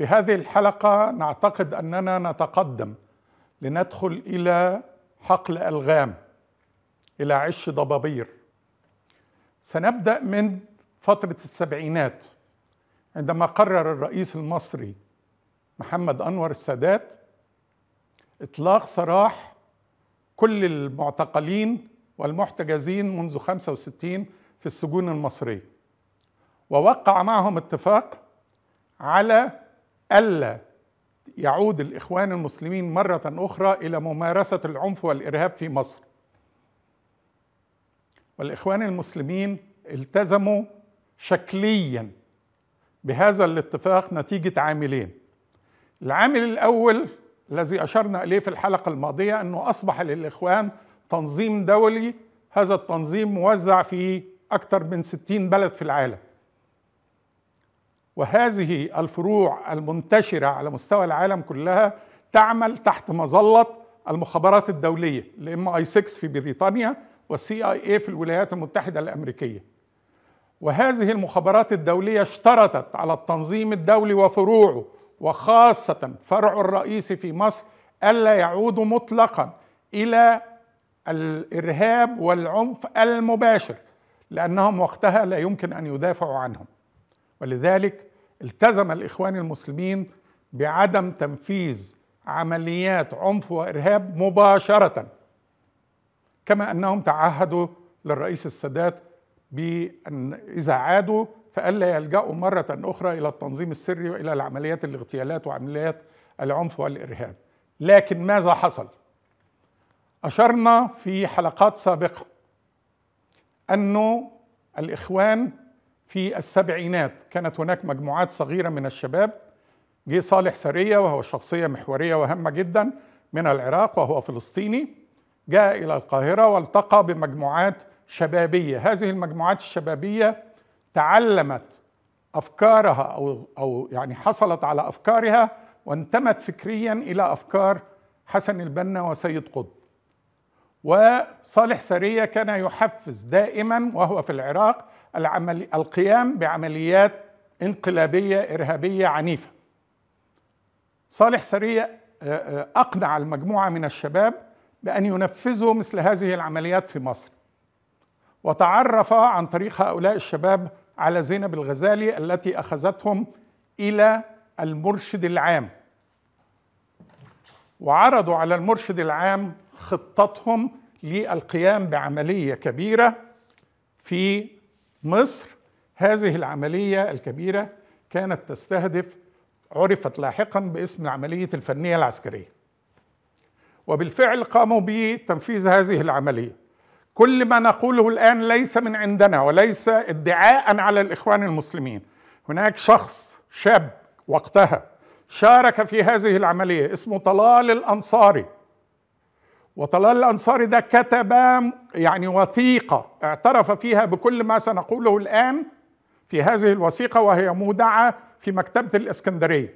في هذه الحلقة نعتقد أننا نتقدم لندخل إلى حقل ألغام إلى عش ضبابير سنبدأ من فترة السبعينات عندما قرر الرئيس المصري محمد أنور السادات إطلاق سراح كل المعتقلين والمحتجزين منذ 65 في السجون المصرية ووقع معهم اتفاق على ألا يعود الإخوان المسلمين مرة أخرى إلى ممارسة العنف والإرهاب في مصر والإخوان المسلمين التزموا شكليا بهذا الاتفاق نتيجة عاملين العامل الأول الذي أشرنا إليه في الحلقة الماضية أنه أصبح للإخوان تنظيم دولي هذا التنظيم موزع في أكثر من 60 بلد في العالم وهذه الفروع المنتشرة على مستوى العالم كلها تعمل تحت مظلة المخابرات الدولية الام اي 6 في بريطانيا والسي اي إيه في الولايات المتحدة الأمريكية وهذه المخابرات الدولية اشترطت على التنظيم الدولي وفروعه وخاصة فرع الرئيسي في مصر ألا يعودوا مطلقا إلى الإرهاب والعنف المباشر لأنهم وقتها لا يمكن أن يدافعوا عنهم ولذلك التزم الإخوان المسلمين بعدم تنفيذ عمليات عنف وإرهاب مباشرة كما أنهم تعهدوا للرئيس السادات بأن إذا عادوا فألا يلجأوا مرة أخرى إلى التنظيم السري وإلى العمليات الاغتيالات وعمليات العنف والإرهاب لكن ماذا حصل؟ أشرنا في حلقات سابقة أنه الإخوان في السبعينات كانت هناك مجموعات صغيرة من الشباب جه صالح سرية وهو شخصية محورية وهامة جدا من العراق وهو فلسطيني جاء إلى القاهرة والتقى بمجموعات شبابية هذه المجموعات الشبابية تعلمت أفكارها أو, أو يعني حصلت على أفكارها وانتمت فكريا إلى أفكار حسن البنا وسيد قطب وصالح سرية كان يحفز دائما وهو في العراق العمل القيام بعمليات انقلابيه ارهابيه عنيفه. صالح سريه آه، آه، اقنع المجموعه من الشباب بان ينفذوا مثل هذه العمليات في مصر. وتعرف عن طريق هؤلاء الشباب على زينب الغزالي التي اخذتهم الى المرشد العام. وعرضوا على المرشد العام خطتهم للقيام بعمليه كبيره في مصر هذه العملية الكبيرة كانت تستهدف عرفت لاحقا باسم عملية الفنية العسكرية وبالفعل قاموا بتنفيذ هذه العملية كل ما نقوله الآن ليس من عندنا وليس ادعاء على الإخوان المسلمين هناك شخص شاب وقتها شارك في هذه العملية اسمه طلال الأنصاري وطلال الأنصاري ده كتب يعني وثيقة اعترف فيها بكل ما سنقوله الآن في هذه الوثيقة وهي مودعة في مكتبة الإسكندرية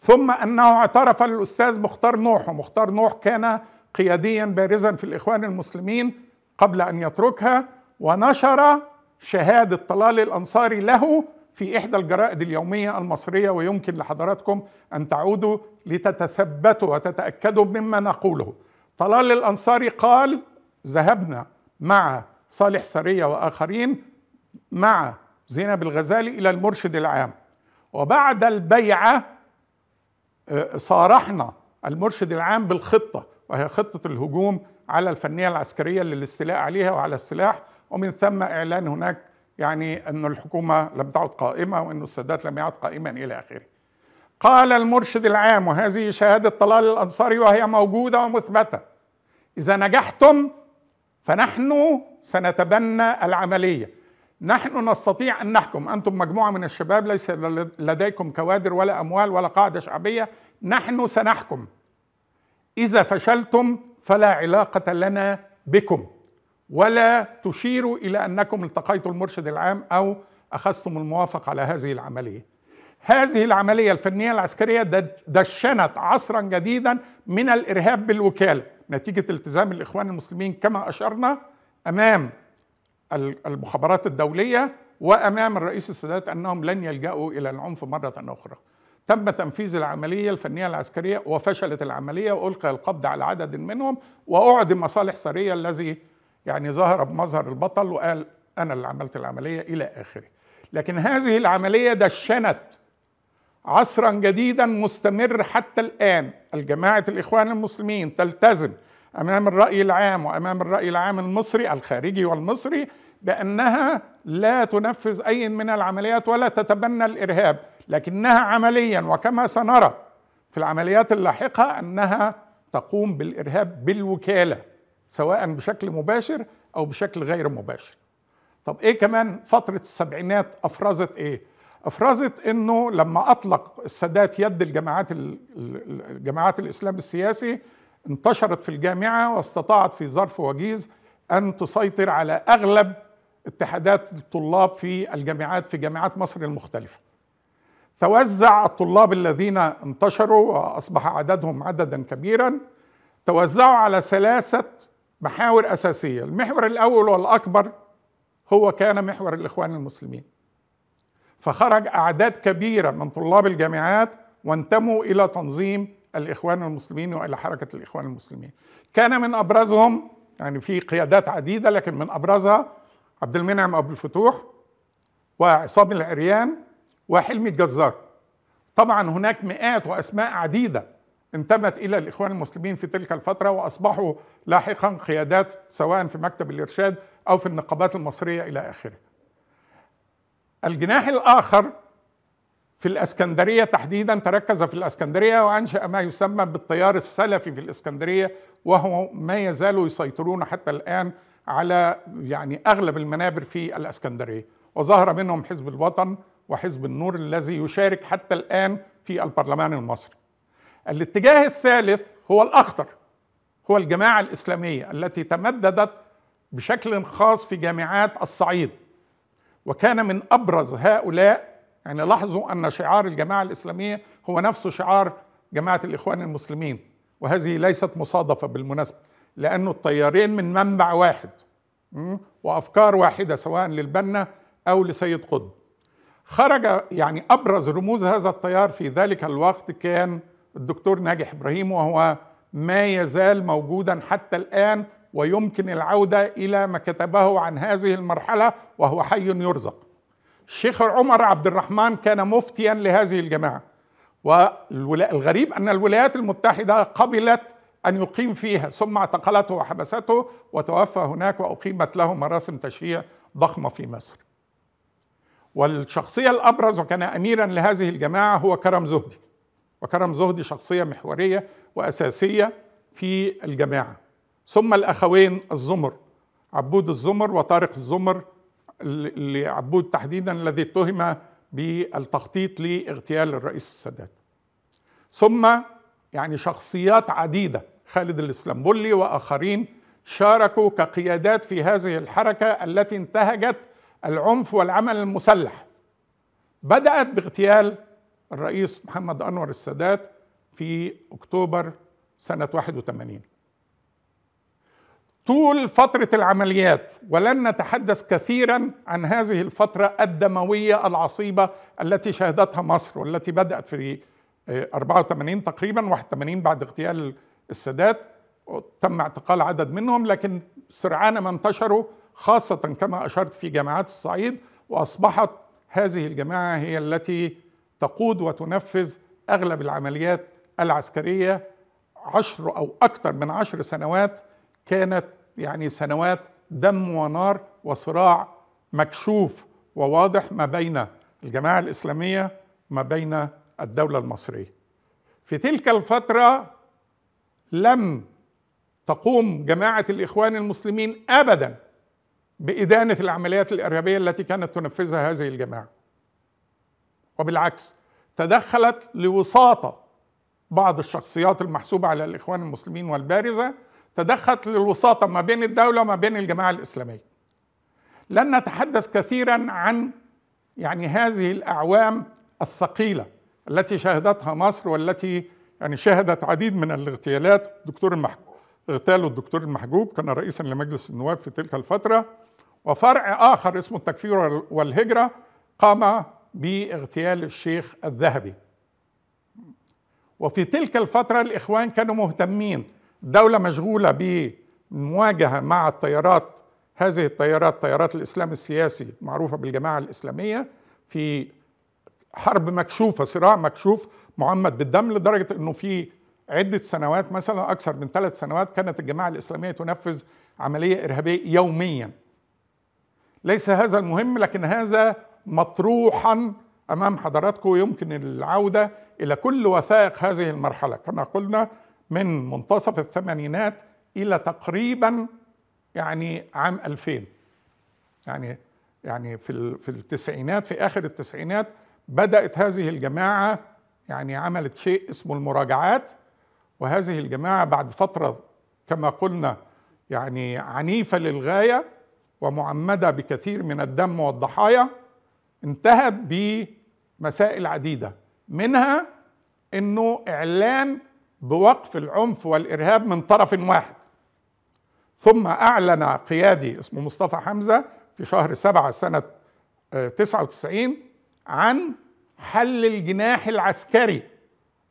ثم أنه اعترف للأستاذ مختار نوح ومختار نوح كان قياديا بارزا في الإخوان المسلمين قبل أن يتركها ونشر شهادة طلال الأنصاري له في إحدى الجرائد اليومية المصرية ويمكن لحضراتكم أن تعودوا لتتثبتوا وتتأكدوا مما نقوله طلال الأنصاري قال ذهبنا مع صالح سرية وآخرين مع زينب الغزالي إلى المرشد العام وبعد البيعة آه، صارحنا المرشد العام بالخطة وهي خطة الهجوم على الفنية العسكرية للاستيلاء عليها وعلى السلاح ومن ثم إعلان هناك يعني أن الحكومة لم تعد قائمة وأن السادات لم يعد قائما إلى آخره قال المرشد العام وهذه شهادة طلال الأنصاري وهي موجودة ومثبتة إذا نجحتم فنحن سنتبنى العملية نحن نستطيع أن نحكم أنتم مجموعة من الشباب ليس لديكم كوادر ولا أموال ولا قاعدة شعبية نحن سنحكم إذا فشلتم فلا علاقة لنا بكم ولا تشيروا إلى أنكم التقيتوا المرشد العام أو أخذتم الموافق على هذه العملية هذه العملية الفنية العسكرية دشنت عصرا جديدا من الإرهاب بالوكالة نتيجة التزام الإخوان المسلمين كما أشرنا أمام المخابرات الدولية وأمام الرئيس السادات أنهم لن يلجأوا إلى العنف مرة أخرى تم تنفيذ العملية الفنية العسكرية وفشلت العملية وألقي القبض على عدد منهم وأعدم مصالح سرية الذي يعني ظهر بمظهر البطل وقال أنا اللي عملت العملية إلى آخره لكن هذه العملية دشنت عصرا جديدا مستمر حتى الآن الجماعة الإخوان المسلمين تلتزم أمام الرأي العام وأمام الرأي العام المصري الخارجي والمصري بأنها لا تنفذ أي من العمليات ولا تتبنى الإرهاب لكنها عمليا وكما سنرى في العمليات اللاحقة أنها تقوم بالإرهاب بالوكالة سواء بشكل مباشر او بشكل غير مباشر طب ايه كمان فتره السبعينات افرزت ايه افرزت انه لما اطلق السادات يد الجماعات الجماعات الاسلام السياسي انتشرت في الجامعه واستطاعت في ظرف وجيز ان تسيطر على اغلب اتحادات الطلاب في الجامعات في جامعات مصر المختلفه. توزع الطلاب الذين انتشروا واصبح عددهم عددا كبيرا توزعوا على ثلاثه محاور أساسية المحور الأول والأكبر هو كان محور الإخوان المسلمين فخرج أعداد كبيرة من طلاب الجامعات وانتموا إلى تنظيم الإخوان المسلمين وإلى حركة الإخوان المسلمين كان من أبرزهم يعني في قيادات عديدة لكن من أبرزها عبد المنعم أبو الفتوح وعصام العريان وحلمي الجزار طبعا هناك مئات وأسماء عديدة انتمت إلى الإخوان المسلمين في تلك الفترة وأصبحوا لاحقا قيادات سواء في مكتب الإرشاد أو في النقابات المصرية إلى آخره الجناح الآخر في الاسكندريه تحديدا تركز في الاسكندريه وانشا ما يسمى بالتيار السلفي في الاسكندريه وهو ما يزالوا يسيطرون حتى الان على يعني اغلب المنابر في الاسكندريه وظهر منهم حزب الوطن وحزب النور الذي يشارك حتى الان في البرلمان المصري الاتجاه الثالث هو الأخطر هو الجماعة الإسلامية التي تمددت بشكل خاص في جامعات الصعيد وكان من أبرز هؤلاء يعني لاحظوا أن شعار الجماعة الإسلامية هو نفس شعار جماعة الإخوان المسلمين وهذه ليست مصادفة بالمناسبة لأن التيارين من منبع واحد وأفكار واحدة سواء للبنا أو لسيد قطب خرج يعني أبرز رموز هذا التيار في ذلك الوقت كان الدكتور ناجح ابراهيم وهو ما يزال موجودا حتى الان ويمكن العوده الى ما كتبه عن هذه المرحله وهو حي يرزق. الشيخ عمر عبد الرحمن كان مفتيا لهذه الجماعه والغريب ان الولايات المتحده قبلت ان يقيم فيها ثم اعتقلته وحبسته وتوفى هناك واقيمت له مراسم تشييع ضخمه في مصر. والشخصيه الابرز وكان اميرا لهذه الجماعه هو كرم زهدي. وكرم زهدي شخصية محورية وأساسية في الجماعة ثم الأخوين الزمر عبود الزمر وطارق الزمر عبود تحديدا الذي اتهم بالتخطيط لاغتيال الرئيس السادات ثم يعني شخصيات عديدة خالد الإسلامبولي وآخرين شاركوا كقيادات في هذه الحركة التي انتهجت العنف والعمل المسلح بدأت باغتيال الرئيس محمد أنور السادات في أكتوبر سنة 81 طول فترة العمليات ولن نتحدث كثيرا عن هذه الفترة الدموية العصيبة التي شهدتها مصر والتي بدأت في 84 آه، تقريبا 81 بعد اغتيال السادات تم اعتقال عدد منهم لكن سرعان ما انتشروا خاصة كما أشرت في جامعات الصعيد وأصبحت هذه الجماعة هي التي تقود وتنفذ أغلب العمليات العسكرية عشر أو أكثر من عشر سنوات كانت يعني سنوات دم ونار وصراع مكشوف وواضح ما بين الجماعة الإسلامية ما بين الدولة المصرية في تلك الفترة لم تقوم جماعة الإخوان المسلمين أبدا بإدانة العمليات الإرهابية التي كانت تنفذها هذه الجماعة وبالعكس تدخلت لوساطة بعض الشخصيات المحسوبة على الإخوان المسلمين والبارزة تدخلت للوساطة ما بين الدولة وما بين الجماعة الإسلامية لن نتحدث كثيرا عن يعني هذه الأعوام الثقيلة التي شهدتها مصر والتي يعني شهدت عديد من الاغتيالات الدكتور المحجوب اغتالوا الدكتور المحجوب كان رئيسا لمجلس النواب في تلك الفترة وفرع آخر اسمه التكفير والهجرة قام باغتيال الشيخ الذهبي وفي تلك الفترة الإخوان كانوا مهتمين دولة مشغولة بالمواجهة مع التيارات هذه التيارات تيارات الإسلام السياسي معروفة بالجماعة الإسلامية في حرب مكشوفة صراع مكشوف معمد بالدم لدرجة أنه في عدة سنوات مثلا أكثر من ثلاث سنوات كانت الجماعة الإسلامية تنفذ عملية إرهابية يوميا ليس هذا المهم لكن هذا مطروحا امام حضراتكم يمكن العوده الى كل وثائق هذه المرحله كما قلنا من منتصف الثمانينات الى تقريبا يعني عام 2000 يعني يعني في في التسعينات في اخر التسعينات بدات هذه الجماعه يعني عملت شيء اسمه المراجعات وهذه الجماعه بعد فتره كما قلنا يعني عنيفه للغايه ومعمده بكثير من الدم والضحايا انتهت بمسائل عديده منها انه اعلان بوقف العنف والارهاب من طرف واحد ثم اعلن قيادي اسمه مصطفى حمزه في شهر سبعة سنة 99 آه، عن حل الجناح العسكري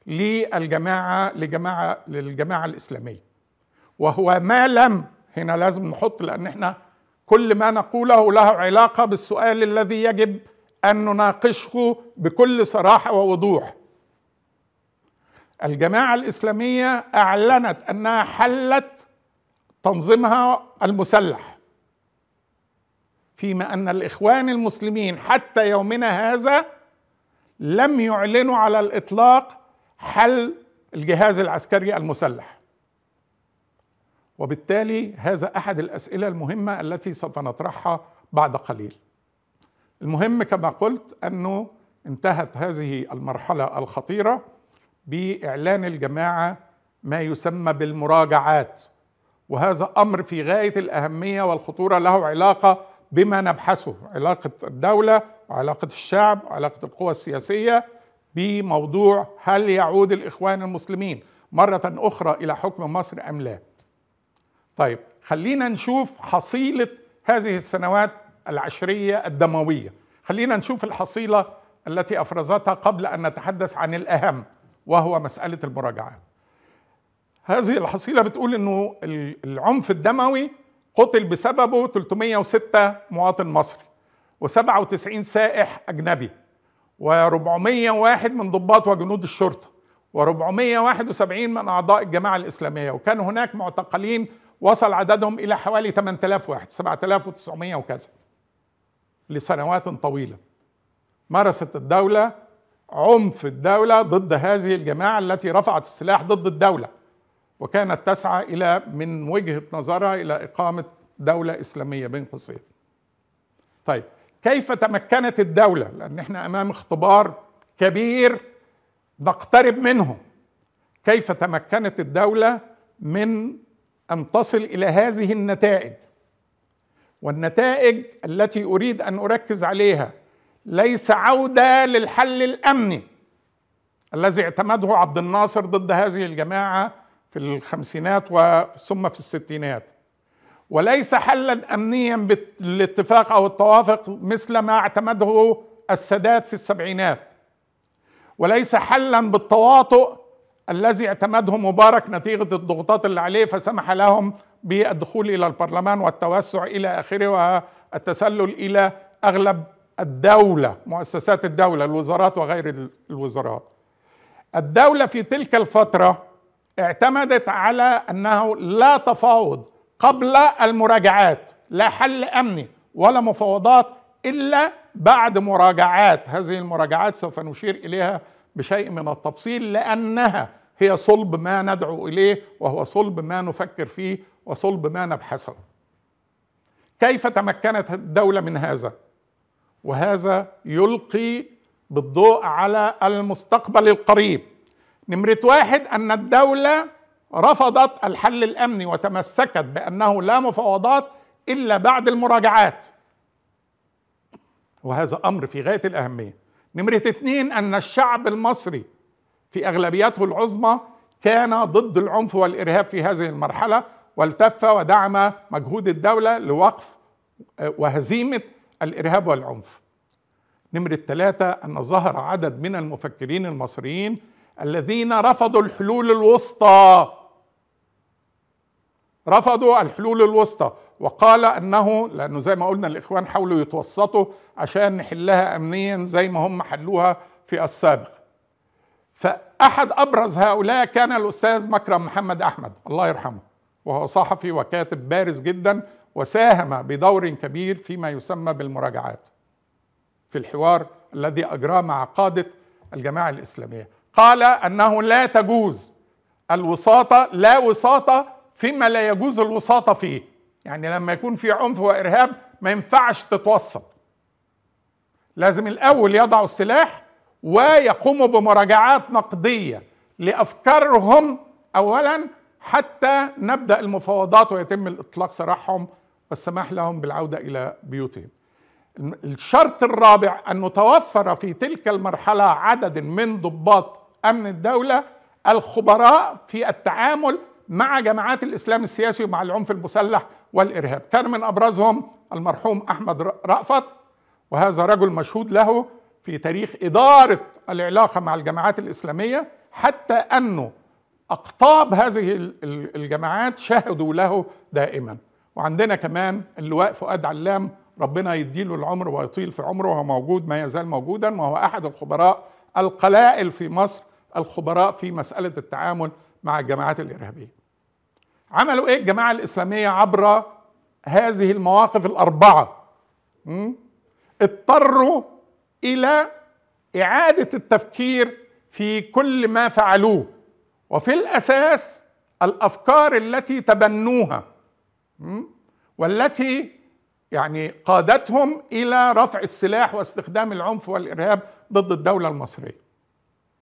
للجماعة لجماعة للجماعة الإسلامية وهو ما لم هنا لازم نحط لأن احنا كل ما نقوله له علاقة بالسؤال الذي يجب أن نناقشه بكل صراحة ووضوح الجماعة الإسلامية أعلنت أنها حلت تنظيمها المسلح فيما أن الإخوان المسلمين حتى يومنا هذا لم يعلنوا على الإطلاق حل الجهاز العسكري المسلح وبالتالي هذا أحد الأسئلة المهمة التي سوف نطرحها بعد قليل المهم كما قلت انه انتهت هذه المرحله الخطيره باعلان الجماعه ما يسمى بالمراجعات وهذا امر في غايه الاهميه والخطوره له علاقه بما نبحثه علاقه الدوله وعلاقه الشعب وعلاقه القوى السياسيه بموضوع هل يعود الاخوان المسلمين مره اخرى الى حكم مصر ام لا طيب خلينا نشوف حصيله هذه السنوات العشرية الدموية خلينا نشوف الحصيلة التي أفرزتها قبل أن نتحدث عن الأهم وهو مسألة المراجعات هذه الحصيلة بتقول أنه العنف الدموي قتل بسببه 306 مواطن مصري و97 سائح أجنبي و401 من ضباط وجنود الشرطة و471 من أعضاء الجماعة الإسلامية وكان هناك معتقلين وصل عددهم إلى حوالي 8000 واحد 7900 وكذا لسنوات طويله مارست الدوله عنف الدوله ضد هذه الجماعه التي رفعت السلاح ضد الدوله وكانت تسعى الى من وجهه نظرها الى اقامه دوله اسلاميه بين قوسين. طيب كيف تمكنت الدوله؟ لان احنا امام اختبار كبير نقترب منه. كيف تمكنت الدوله من ان تصل الى هذه النتائج؟ والنتائج التي اريد ان اركز عليها ليس عوده للحل الامني الذي اعتمده عبد الناصر ضد هذه الجماعه في الخمسينات ثم في الستينات وليس حلا امنيا بالاتفاق او التوافق مثل ما اعتمده السادات في السبعينات وليس حلا بالتواطؤ الذي اعتمده مبارك نتيجه الضغوطات اللي عليه فسمح لهم بالدخول الى البرلمان والتوسع الى اخره والتسلل الى اغلب الدوله مؤسسات الدوله الوزارات وغير الوزارات. الدوله في تلك الفتره اعتمدت على انه لا تفاوض قبل المراجعات، لا حل امني ولا مفاوضات الا بعد مراجعات، هذه المراجعات سوف نشير اليها بشيء من التفصيل لانها هي صلب ما ندعو اليه وهو صلب ما نفكر فيه وصلب ما نبحثه كيف تمكنت الدولة من هذا؟ وهذا يلقي بالضوء على المستقبل القريب نمرة واحد أن الدولة رفضت الحل الأمني وتمسكت بأنه لا مفاوضات إلا بعد المراجعات وهذا أمر في غاية الأهمية نمرة اثنين أن الشعب المصري في أغلبيته العظمى كان ضد العنف والإرهاب في هذه المرحلة والتف ودعم مجهود الدولة لوقف آه، وهزيمة الإرهاب والعنف نمرة ثلاثة أن ظهر عدد من المفكرين المصريين الذين رفضوا الحلول الوسطى رفضوا الحلول الوسطى وقال انه لانه زي ما قلنا الاخوان حاولوا يتوسطوا عشان نحلها امنيا زي ما هم حلوها في السابق فاحد ابرز هؤلاء كان الاستاذ مكرم محمد احمد الله يرحمه وهو صحفي وكاتب بارز جدا وساهم بدور كبير فيما يسمى بالمراجعات في الحوار الذي اجراه مع قاده الجماعه الاسلاميه قال انه لا تجوز الوساطه لا وساطه فيما لا يجوز الوساطه فيه يعني لما يكون في عنف وارهاب ما ينفعش تتوسط لازم الاول يضعوا السلاح ويقوموا بمراجعات نقديه لافكارهم اولا حتى نبدا المفاوضات ويتم الاطلاق سراحهم والسماح لهم بالعوده الى بيوتهم. الشرط الرابع ان توفر في تلك المرحله عدد من ضباط امن الدوله الخبراء في التعامل مع جماعات الاسلام السياسي ومع العنف المسلح والارهاب، كان من ابرزهم المرحوم احمد رأفت وهذا رجل مشهود له في تاريخ اداره العلاقه مع الجماعات الاسلاميه حتى انه أقطاب هذه الجماعات شهدوا له دائما وعندنا كمان اللواء فؤاد علام ربنا يديله العمر ويطيل في عمره وهو موجود ما يزال موجودا وهو أحد الخبراء القلائل في مصر الخبراء في مسألة التعامل مع الجماعات الإرهابية عملوا إيه الجماعة الإسلامية عبر هذه المواقف الأربعة اضطروا إلى إعادة التفكير في كل ما فعلوه وفي الاساس الافكار التي تبنوها والتي يعني قادتهم الى رفع السلاح واستخدام العنف والارهاب ضد الدوله المصريه